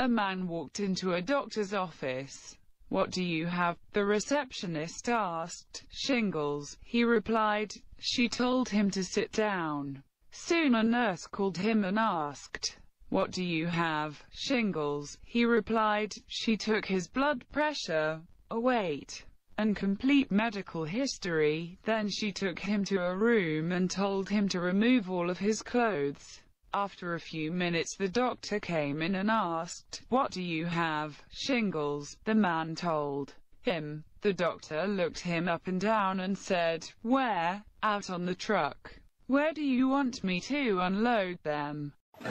A man walked into a doctor's office. What do you have? The receptionist asked. Shingles, he replied. She told him to sit down. Soon a nurse called him and asked, What do you have? Shingles, he replied. She took his blood pressure, a weight, and complete medical history. Then she took him to a room and told him to remove all of his clothes. After a few minutes the doctor came in and asked, What do you have? Shingles, the man told him. The doctor looked him up and down and said, Where? Out on the truck. Where do you want me to unload them?